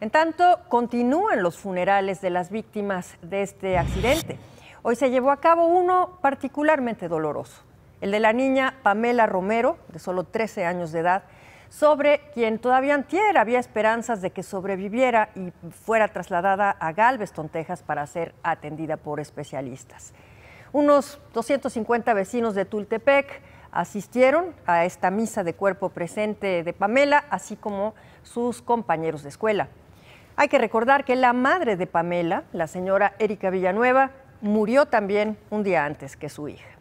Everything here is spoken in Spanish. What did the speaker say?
En tanto, continúan los funerales de las víctimas de este accidente. Hoy se llevó a cabo uno particularmente doloroso, el de la niña Pamela Romero, de solo 13 años de edad, sobre quien todavía antier había esperanzas de que sobreviviera y fuera trasladada a Galveston, Texas, para ser atendida por especialistas. Unos 250 vecinos de Tultepec asistieron a esta misa de cuerpo presente de Pamela, así como sus compañeros de escuela. Hay que recordar que la madre de Pamela, la señora Erika Villanueva, murió también un día antes que su hija.